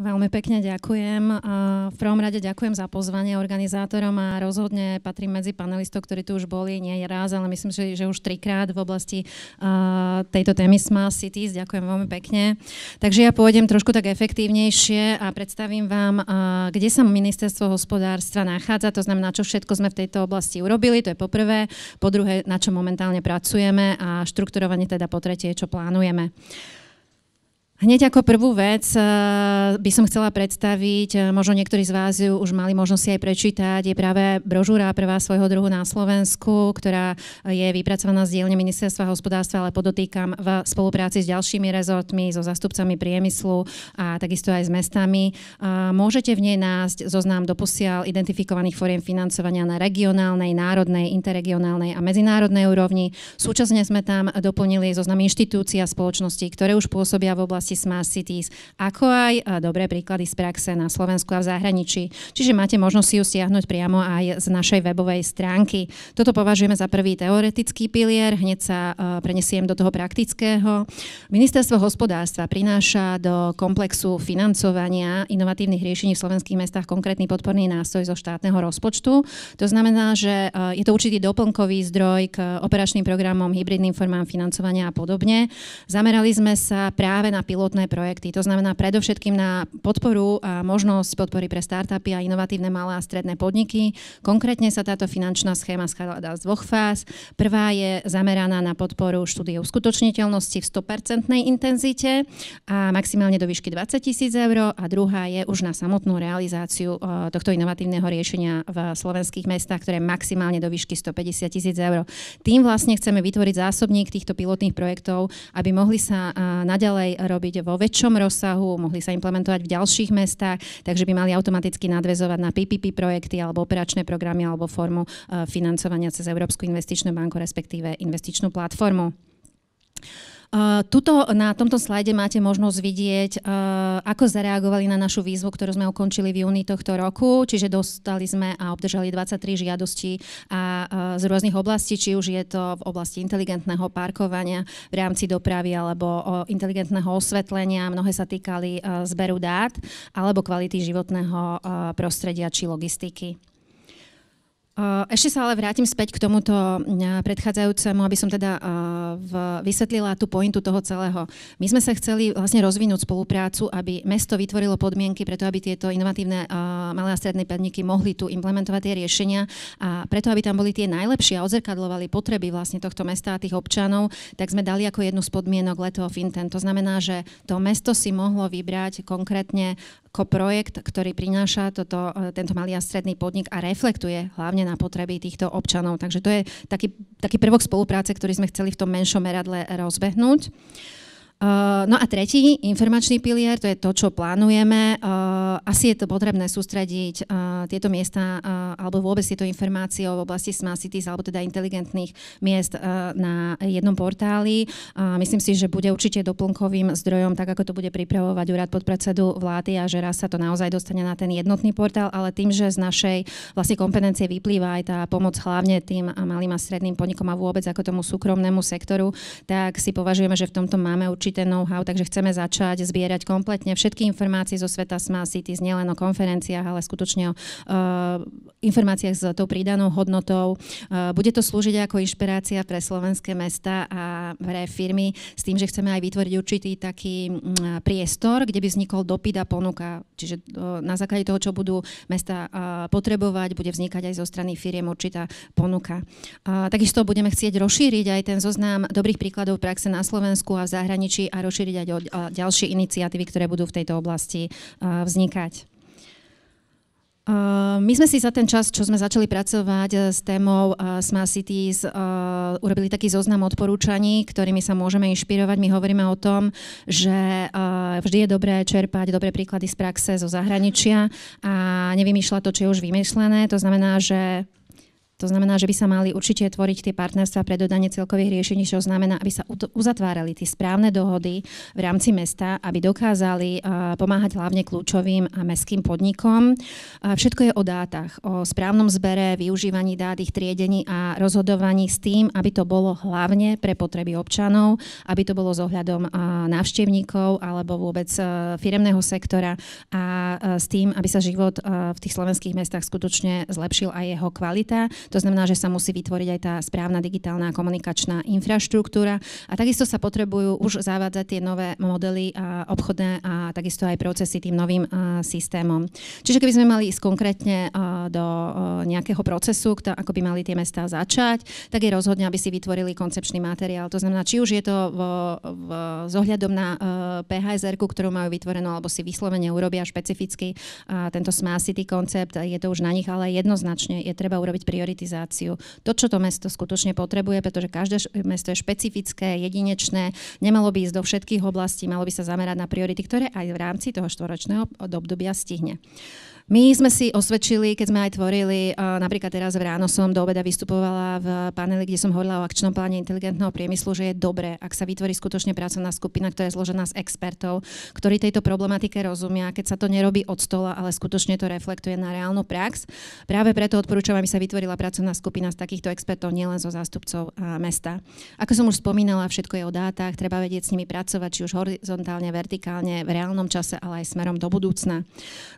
Veľmi pekne ďakujem. V prvom rade ďakujem za pozvanie organizátorom a rozhodne patrím medzi panelistov, ktorí tu už boli nie raz, ale myslím, že, že už trikrát v oblasti tejto témy Smart Cities. Ďakujem veľmi pekne. Takže ja pôjdem trošku tak efektívnejšie a predstavím vám, kde sa ministerstvo hospodárstva nachádza, to znamená, čo všetko sme v tejto oblasti urobili, to je poprvé, po druhé, na čo momentálne pracujeme a štrukturovanie teda po tretie, čo plánujeme. Hneď ako prvú vec eh, by som chcela predstaviť, eh, možno niektorí z vás ju už mali možnosť aj prečítať, je práve brožúra prvá svojho druhu na Slovensku, ktorá je vypracovaná z dielne Ministerstva hospodárstva, ale podotýkam v spolupráci s ďalšími rezortmi, so zastupcami priemyslu a takisto aj s mestami. Eh, môžete v nej nájsť zoznam doposiaľ identifikovaných foriem financovania na regionálnej, národnej, interregionálnej a medzinárodnej úrovni. Súčasne sme tam doplnili zoznam inštitúcií a spoločností, ktoré už pôsobia v oblasti oblasti Smart Cities, ako aj e, dobré príklady z praxe na Slovensku a v zahraničí. Čiže máte možnosť si ju stiahnuť priamo aj z našej webovej stránky. Toto považujeme za prvý teoretický pilier, hneď sa e, prenesiem do toho praktického. Ministerstvo hospodárstva prináša do komplexu financovania inovatívnych riešení v slovenských mestách konkrétny podporný nástroj zo štátneho rozpočtu. To znamená, že e, je to určitý doplnkový zdroj k operačným programom, hybridným formám financovania a podobne. Zamerali sme sa práve na pilotné pilotné projekty. To znamená predovšetkým na podporu a možnosť podpory pre startupy a inovatívne malé a stredné podniky. Konkrétne sa táto finančná schéma skladá z dvoch fáz. Prvá je zameraná na podporu štúdie uskutočniteľnosti v 100% intenzite a maximálne do výšky 20 tisíc eur a druhá je už na samotnú realizáciu eh, tohto inovatívneho riešenia v slovenských mestách, ktoré maximálne do výšky 150 tisíc eur. Tým vlastne chceme vytvoriť zásobník týchto pilotných projektov, aby mohli sa eh, naďalej robiť hovoriť vo väčšom rozsahu, mohli sa implementovať v ďalších mestách, takže by mali automaticky nadvezovať na PPP projekty alebo operačné programy alebo formu eh, financovania cez Európsku investičnú banku, respektíve investičnú platformu. Eh, tuto, na tomto slajde máte možnosť vidieť, eh, ako zareagovali na našu výzvu, ktorú sme ukončili v júni tohto roku. Čiže dostali sme a obdržali 23 žiadosti a, eh, z rôznych oblastí, či už je to v oblasti inteligentného parkovania v rámci dopravy alebo inteligentného osvetlenia. Mnohé sa týkali zberu dát alebo kvality životného prostredia či logistiky. Eh, ešte sa ale vrátim späť k tomuto eh, predchádzajúcemu, aby som teda eh, v, vysvetlila tú pointu toho celého. My sme sa chceli vlastne rozvinúť spoluprácu, aby mesto vytvorilo podmienky preto, aby tieto inovatívne malé a stredné podniky mohli tu implementovať tie riešenia a preto, aby tam boli tie najlepšie a ozrkadlovali potreby vlastne tohto mesta a tých občanov, tak sme dali ako jednu z podmienok Leto Intent. To znamená, že to mesto si mohlo vybrať konkrétne ako projekt, ktorý prináša toto, tento malý a stredný podnik a reflektuje hlavne hlavne na potreby týchto občanov. Takže to je taký, taký prvok spolupráce, ktorý sme chceli v tom menšom meradle rozbehnúť. Eh, no a tretí, informačný pilier, to je to, čo plánujeme. Eh, asi je to potrebné sústrediť eh, tieto miesta alebo vôbec tieto informácie o oblasti Smart Cities alebo teda inteligentných miest na jednom portáli. Myslím si, že bude určite doplnkovým zdrojom, tak ako to bude pripravovať úrad podpredsedu vlády a že raz sa to naozaj dostane na ten jednotný portál, ale tým, že z našej vlastne kompetencie vyplýva aj tá pomoc hlavne tým malým a stredným podnikom a vôbec ako tomu súkromnému sektoru, tak si považujeme, že v tomto máme určite určité know-how, takže chceme začať zbierať kompletne všetky informácie zo sveta Smart Cities, nielen o konferenciách, ale skutočne o uh, informáciách s tou pridanou hodnotou. Uh, bude to slúžiť ako inšpirácia pre slovenské mesta a pre firmy s tým, že chceme aj vytvoriť určitý taký uh, priestor, kde by vznikol dopyt a ponuka. Čiže uh, na základe toho, čo budú mesta uh, potrebovať, bude vznikať aj zo strany firiem určitá ponuka. Uh, takisto budeme chcieť rozšíriť aj ten zoznam dobrých príkladov praxe na Slovensku a v zahraničí a rozšíriť aj o ďalšie iniciatívy, ktoré budú v tejto oblasti vznikať. My sme si za ten čas, čo sme začali pracovať e, s témou e, Smart Cities, e, urobili taký zoznam odporúčaní, ktorými sa môžeme inšpirovať. My hovoríme o tom, že vždy je dobré čerpať dobré príklady z praxe zo zahraničia a nevymýšľať to, čo je už vymyšlené. To znamená, že to znamená, že by sa mali určite tvoriť tie partnerstva pre dodanie celkových riešení, čo znamená, aby sa uzatvárali tie správne dohody v rámci mesta, aby dokázali eh, pomáhať hlavne kľúčovým a mestským podnikom. Eh, všetko je o dátach, o správnom zbere, využívaní dát, ich triedení a rozhodovaní s tým, aby to bolo hlavne pre potreby občanov, aby to bolo s ohľadom eh, návštevníkov alebo vôbec firemného sektora a s tým, aby sa život v tých slovenských mestách skutočne zlepšil aj jeho kvalita to znamená, že sa musí vytvoriť aj tá správna digitálna komunikačná infraštruktúra a takisto sa potrebujú už zavádzať tie nové modely a obchodné a takisto aj procesy tým novým a, systémom. Čiže keby sme mali ísť konkrétne a, do a, nejakého procesu, kto, ako by mali tie mesta začať, tak je rozhodne, aby si vytvorili koncepčný materiál. To znamená, či už je to v, v, zohľadom na PHSR, ktorú majú vytvorenú alebo si vyslovene urobia špecificky a tento smart city koncept, je to už na nich, ale jednoznačne je treba urobiť prioritizáciu. To, čo to mesto skutočne potrebuje, pretože každé mesto je špecifické, jedinečné, nemalo by ísť do všetkých oblastí, malo by sa zamerať na priority, ktoré aj v rámci toho štvoročného obdobia stihne. My sme si osvedčili, keď sme aj tvorili, napríklad teraz v ráno som do obeda vystupovala v paneli, kde som hovorila o akčnom pláne inteligentného priemyslu, že je dobré, ak sa vytvorí skutočne pracovná skupina, ktorá je zložená z expertov, ktorí tejto problematike rozumia, keď sa to nerobí od stola, ale skutočne to reflektuje na reálnu prax. Práve preto odporúčam, aby sa vytvorila pracovná skupina z takýchto expertov, nielen zo zástupcov mesta. Ako som už spomínala, všetko je o dátach, treba vedieť s nimi pracovať, či už horizontálne, vertikálne, v reálnom čase, ale aj smerom do budúcna.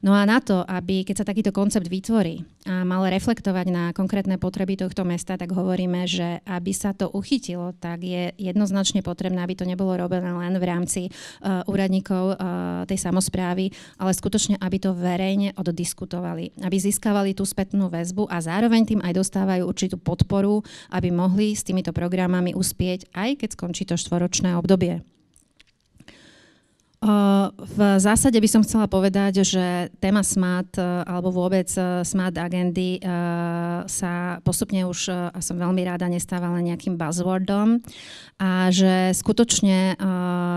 No a na to, aby keď sa takýto koncept vytvorí a mal reflektovať na konkrétne potreby tohto mesta, tak hovoríme, že aby sa to uchytilo, tak je jednoznačne potrebné, aby to nebolo robené len v rámci Eh, úradníkov eh, tej samozprávy, ale skutočne, aby to verejne oddiskutovali, aby získavali tú spätnú väzbu a zároveň tým aj dostávajú určitú podporu, aby mohli s týmito programami uspieť, aj keď skončí to štvoročné obdobie. V zásade by som chcela povedať, že téma SMAT e, alebo vôbec e, SMAT agendy e, sa postupne už, a som veľmi ráda, nestávala nejakým buzzwordom a že skutočne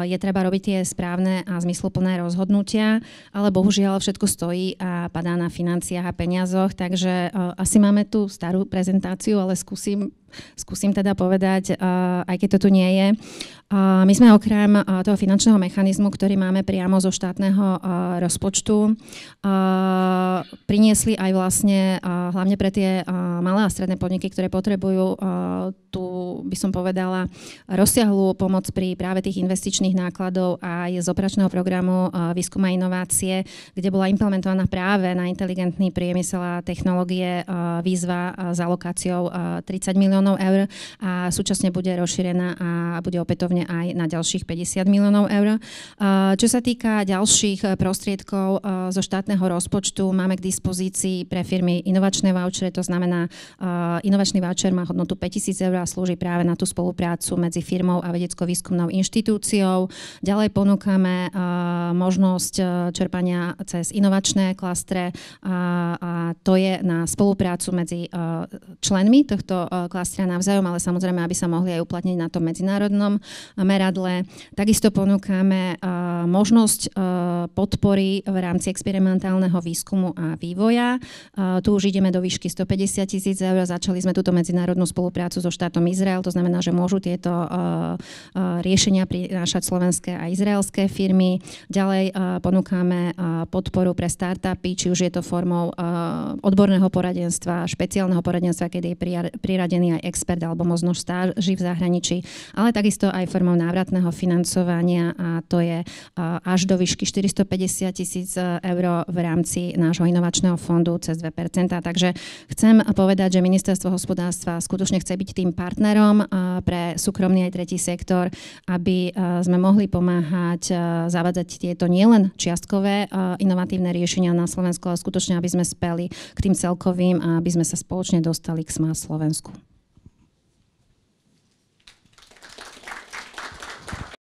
je treba robiť tie správne a zmysluplné rozhodnutia, ale bohužiaľ všetko stojí a padá na financiách a peniazoch, takže asi máme tu starú prezentáciu, ale skúsim skúsim teda povedať, eh, aj keď to tu nie je. Eh, my sme okrem eh, toho finančného mechanizmu, ktorý máme priamo zo štátneho rozpočtu, priniesli aj vlastne hlavne pre tie malé a stredné podniky, ktoré potrebujú tú, by som povedala, rozsiahlú pomoc pri práve tých investičných nákladov aj z operačného programu výskuma inovácie, kde bola implementovaná práve na inteligentný priemysel a technológie výzva s alokáciou 30 miliónov miliónov eur a súčasne bude rozšírená a bude opätovne aj na ďalších 50 miliónov eur. Čo sa týka ďalších eh, prostriedkov eh, zo štátneho rozpočtu, máme k dispozícii pre firmy inovačné vouchere, to znamená, eh, inovačný voucher má hodnotu 5000 eur a slúži práve na tú spoluprácu medzi firmou a vedecko-výskumnou inštitúciou. Ďalej ponúkame možnosť čerpania cez inovačné klastre a to je na spoluprácu medzi členmi tohto klastre pástra navzájom, ale samozrejme, aby sa mohli aj uplatniť na tom medzinárodnom eh, meradle. Takisto ponúkame eh, možnosť eh, podpory v rámci experimentálneho výskumu a vývoja. Tu už ideme do výšky 150 tisíc eur. Začali sme túto medzinárodnú spoluprácu so štátom Izrael, to znamená, že môžu tieto riešenia prinášať slovenské a izraelské firmy. Ďalej ponúkame podporu pre startupy, či už je to formou odborného poradenstva, špeciálneho poradenstva, kedy je priradený aj expert alebo možno stáži v zahraničí, ale takisto aj formou návratného financovania a to je eh, až do výšky 450 tisíc eh, eur v rámci nášho inovačného fondu cez 2 Takže chcem povedať, že Ministerstvo hospodárstva skutočne chce byť tým partnerom eh, pre súkromný aj tretí sektor, aby sme mohli pomáhať zavádzať tieto nielen čiastkové inovatívne riešenia na Slovensku, ale skutočne, aby sme speli k tým celkovým a aby sme sa spoločne dostali k SMA Slovensku.